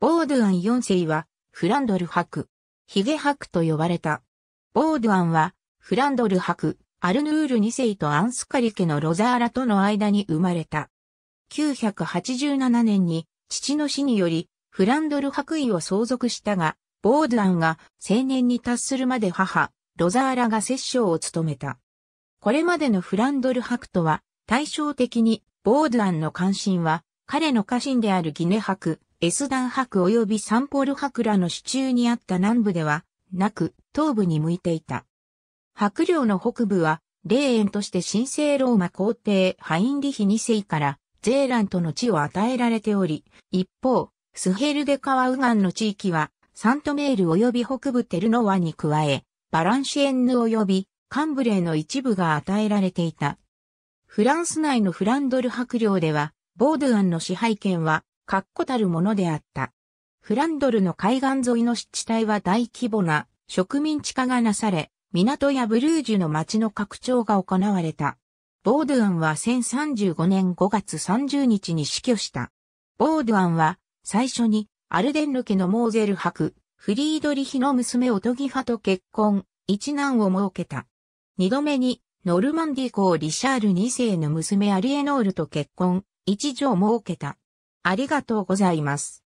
ボードゥアン4世は、フランドル伯、ヒゲ伯と呼ばれた。ボードゥアンは、フランドル伯、アルヌール2世とアンスカリ家のロザーラとの間に生まれた。987年に、父の死により、フランドル伯位を相続したが、ボードゥアンが青年に達するまで母、ロザーラが摂政を務めた。これまでのフランドル伯とは、対照的に、ボードゥアンの関心は、彼の家臣であるギネ伯、エスダン博及びサンポル博らの支中にあった南部では、なく、東部に向いていた。博領の北部は、霊園として神聖ローマ皇帝ハインリヒ2世から、ゼーラントの地を与えられており、一方、スヘルデウガンの地域は、サントメール及び北部テルノワに加え、バランシエンヌ及びカンブレーの一部が与えられていた。フランス内のフランドル博領では、ボードゥアンの支配権は確固たるものであった。フランドルの海岸沿いの湿地帯は大規模な植民地化がなされ、港やブルージュの町の拡張が行われた。ボードゥアンは1035年5月30日に死去した。ボードゥアンは最初にアルデンル家のモーゼル博、フリードリヒの娘オトギハと結婚、一男を設けた。二度目にノルマンディ公リシャール二世の娘アリエノールと結婚、一女を設けた。ありがとうございます。